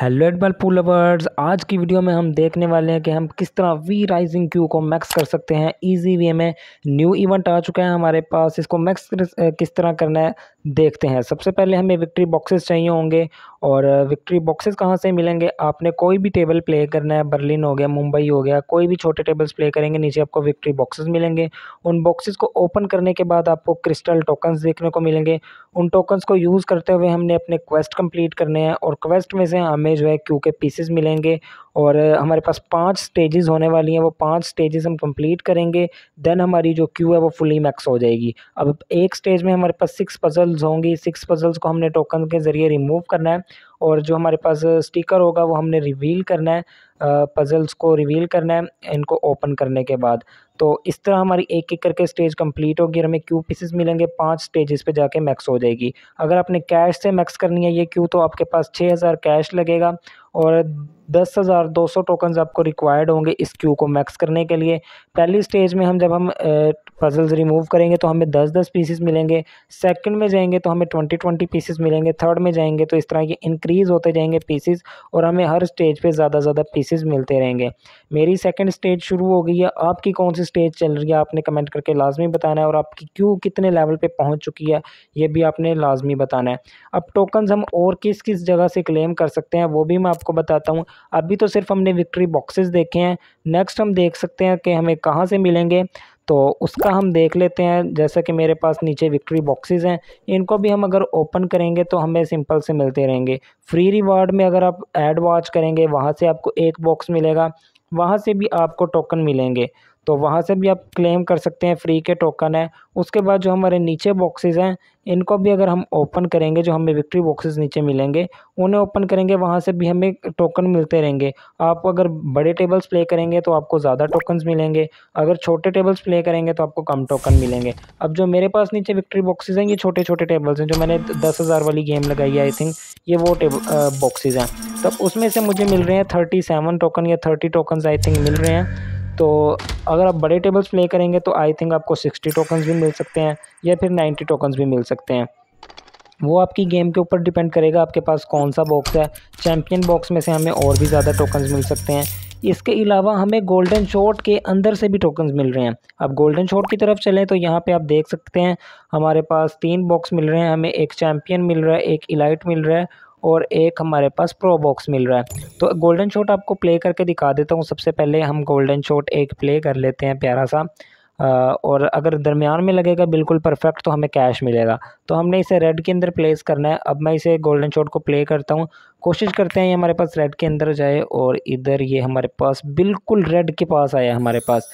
hello edible पू lovers आज की वीडियो में हम देखने वाले हैं कि हम किस तरह वी राइजिंग क्यू को मैक्स कर सकते हैं इजी वे में न्यू इवेंट आ चुका है हमारे पास इसको मैक्स किस तरह करना है देखते हैं सबसे पहले हमें विक्ट्री बॉक्सेस चाहिए होंगे और विक्ट्री बॉक्सेस कहाँ से मिलेंगे आपने कोई भी टेबल प्ले करना है बर्लिन हो गया मुंबई हो गया कोई भी छोटे टेबल्स प्ले करेंगे नीचे आपको विक्ट्री बॉक्सेस मिलेंगे उन बॉक्सेस को ओपन करने के बाद आपको क्रिस्टल टोकन्स देखने को मिलेंगे उन टोकन्स को यूज़ करते हुए हमने अपने क्वेस्ट कंप्लीट करने हैं और क्वेस्ट में से हमें जो है क्यू के पीसेस मिलेंगे और हमारे पास पांच स्टेजेस होने वाली हैं वो पांच स्टेजेस हम कंप्लीट करेंगे देन हमारी जो क्यू है वो फुली मैक्स हो जाएगी अब एक स्टेज में हमारे पास सिक्स पजल्स होंगी सिक्स पजल्स को हमने टोकन के ज़रिए रिमूव करना है और जो हमारे पास स्टिकर होगा वो हमने रिवील करना है पजल्स को रिवील करना है इनको ओपन करने के बाद तो इस तरह हमारी एक एक करके स्टेज कंप्लीट होगी और हमें क्यू पीसेस मिलेंगे पांच स्टेजेस पे जाके मैक्स हो जाएगी अगर आपने कैश से मैक्स करनी है ये क्यू तो आपके पास छः हज़ार कैश लगेगा और दस हज़ार दो सौ टोकन्स आपको रिक्वायर्ड होंगे इस क्यू को मैक्स करने के लिए पहली स्टेज में हम जब हम पजल्स रिमूव करेंगे तो हमें दस दस पीसेस मिलेंगे सेकंड में जाएंगे तो हमें ट्वेंटी ट्वेंटी पीसेस मिलेंगे थर्ड में जाएंगे तो इस तरह के इंक्रीज़ होते जाएंगे पीसेस और हमें हर स्टेज पे ज़्यादा ज़्यादा पीसेस मिलते रहेंगे मेरी सेकेंड स्टेज शुरू हो गई है आपकी कौन सी स्टेज चल रही है आपने कमेंट करके लाजमी बताना है और आपकी क्यू कितने लेवल पर पहुँच चुकी है ये भी आपने लाजमी बताना है अब टोकन्स हम और किस किस जगह से क्लेम कर सकते हैं वो भी मैं आपको आपको बताता हूँ अभी तो सिर्फ हमने विक्ट्री बॉक्सेस देखे हैं नेक्स्ट हम देख सकते हैं कि हमें कहाँ से मिलेंगे तो उसका हम देख लेते हैं जैसा कि मेरे पास नीचे विक्ट्री बॉक्सेस हैं इनको भी हम अगर ओपन करेंगे तो हमें सिंपल से मिलते रहेंगे फ्री रिवार्ड में अगर आप एड वॉच करेंगे वहाँ से आपको एक बॉक्स मिलेगा वहाँ से भी आपको टोकन मिलेंगे तो वहाँ से भी आप क्लेम कर सकते हैं फ्री के टोकन है उसके बाद जो हमारे नीचे बॉक्सेस हैं इनको भी अगर हम ओपन करेंगे जो हमें विक्ट्री बॉक्सेस नीचे मिलेंगे उन्हें ओपन करेंगे वहाँ से भी हमें टोकन मिलते रहेंगे आप अगर बड़े टेबल्स प्ले करेंगे तो आपको ज़्यादा टोकन्स मिलेंगे अगर छोटे टेबल्स प्ले करेंगे तो आपको कम टोकन मिलेंगे अब जो मेरे पास नीचे विक्ट्री बॉक्सेज हैं ये छोटे छोटे टेबल्स हैं जो मैंने दस हज़ार वाली गेम लगाई है आई थिंक ये वो टेबल बॉक्सेज हैं तब तो उसमें से मुझे मिल रहे हैं थर्टी सेवन टोकन या थर्टी टोकन्स आई थिंक मिल रहे हैं तो अगर आप बड़े टेबल्स प्ले करेंगे तो आई थिंक आपको सिक्सटी टोकन्स भी मिल सकते हैं या फिर नाइन्टी टोकन्स भी मिल सकते हैं वो आपकी गेम के ऊपर डिपेंड करेगा आपके पास कौन सा बॉक्स है चैम्पियन बॉक्स में से हमें और भी ज़्यादा टोकन्स मिल सकते हैं इसके अलावा हमें गोल्डन शॉट के अंदर से भी टोकन्स मिल रहे हैं अब गोल्डन शॉट की तरफ चलें तो यहाँ पे आप देख सकते हैं हमारे पास तीन बॉक्स मिल रहे हैं हमें एक चैम्पियन मिल रहा है एक इलाइट मिल रहा है और एक हमारे पास प्रो बॉक्स मिल रहा है तो गोल्डन शॉट आपको प्ले करके दिखा देता हूँ सबसे पहले हम गोल्डन शॉट एक प्ले कर लेते हैं प्यारा सा और अगर दरमियान में लगेगा बिल्कुल परफेक्ट तो हमें कैश मिलेगा तो हमने इसे रेड के अंदर प्लेस करना है अब मैं इसे गोल्डन शॉट को प्ले करता हूँ कोशिश करते हैं ये हमारे पास रेड के अंदर जाए और इधर ये हमारे पास बिल्कुल रेड के पास आया हमारे पास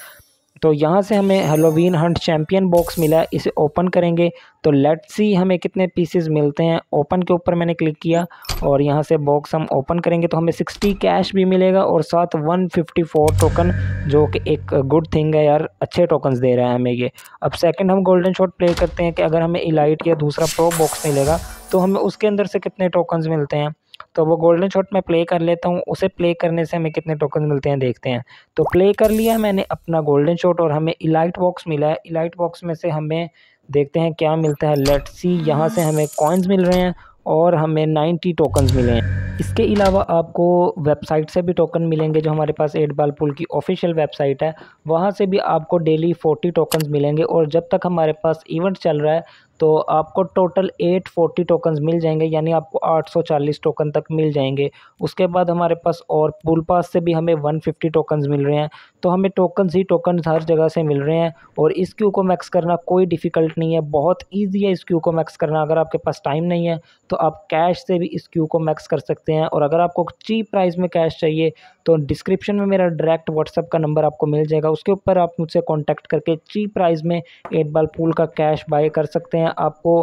तो यहाँ से हमें हेलोवीन हंट चैम्पियन बॉक्स मिला इसे ओपन करेंगे तो लेट्स सी हमें कितने पीसेस मिलते हैं ओपन के ऊपर मैंने क्लिक किया और यहाँ से बॉक्स हम ओपन करेंगे तो हमें 60 कैश भी मिलेगा और साथ 154 टोकन जो कि एक गुड थिंग है यार अच्छे टोकन्स दे रहा है हमें ये अब सेकंड हम गोल्डन शॉट प्ले करते हैं कि अगर हमें इलाइट या दूसरा प्रो बॉक्स मिलेगा तो हमें उसके अंदर से कितने टोकन्स मिलते हैं तो वो गोल्डन शॉट मैं प्ले कर लेता हूँ उसे प्ले करने से हमें कितने टोकन मिलते हैं देखते हैं तो प्ले कर लिया मैंने अपना गोल्डन शॉट और हमें इलाइट बॉक्स मिला है इलाइट बॉक्स में से हमें देखते हैं क्या मिलता है लेट सी यहाँ से हमें कॉइन्स मिल रहे हैं और हमें नाइन्टी टोकन्स मिले हैं इसके अलावा आपको वेबसाइट से भी टोकन मिलेंगे जो हमारे पास एट बाल पुल की ऑफिशियल वेबसाइट है वहाँ से भी आपको डेली फोर्टी टोकन्स मिलेंगे और जब तक हमारे पास इवेंट चल रहा है तो आपको टोटल एट फोर्टी टोकन्स मिल जाएंगे यानी आपको आठ सौ चालीस टोकन तक मिल जाएंगे उसके बाद हमारे पास और पुल पास से भी हमें वन फिफ्टी टोकन्स मिल रहे हैं तो हमें टोकन्स ही टोकन्स हर जगह से मिल रहे हैं और इस क्यू को मैक्स करना कोई डिफ़िकल्ट नहीं है बहुत ईजी है इस क्यू को मैक्स करना अगर आपके पास टाइम नहीं है तो आप कैश से भी इस क्यू को मैक्स कर सकते हैं और अगर आपको चीप प्राइस में कैश चाहिए तो डिस्क्रिप्शन में मेरा डायरेक्ट व्हाट्सअप का नंबर आपको मिल जाएगा उसके ऊपर आप मुझसे कॉन्टैक्ट करके चीप प्राइज़ में एट बाल पुल का कैश बाय कर सकते हैं आपको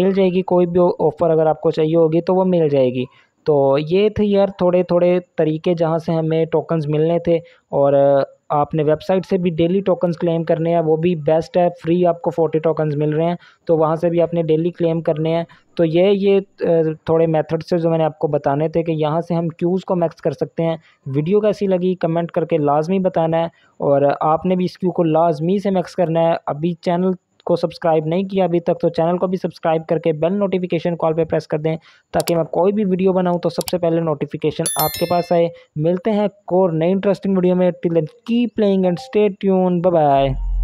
मिल जाएगी कोई भी ऑफ़र अगर आपको चाहिए होगी तो वो मिल जाएगी तो ये थे यार थोड़े थोड़े तरीके जहाँ से हमें टोकन्स मिलने थे और आपने वेबसाइट से भी डेली टोकन्स क्लेम करने हैं वो भी बेस्ट है फ्री आपको फोर्टी टोकन्स मिल रहे हैं तो वहाँ से भी आपने डेली क्लेम करने हैं तो ये ये थोड़े मेथड से जो मैंने आपको बताने थे कि यहाँ से हम क्यूज़ को मैक्स कर सकते हैं वीडियो कैसी लगी कमेंट करके लाजमी बताना है और आपने भी इस क्यू को लाजमी से मैक्स करना है अभी चैनल को सब्सक्राइब नहीं किया अभी तक तो चैनल को भी सब्सक्राइब करके बेल नोटिफिकेशन कॉल पर प्रेस कर दें ताकि मैं कोई भी वीडियो बनाऊँ तो सबसे पहले नोटिफिकेशन आपके पास आए मिलते हैं कोर नई इंटरेस्टिंग वीडियो में till keep playing and stay tune bye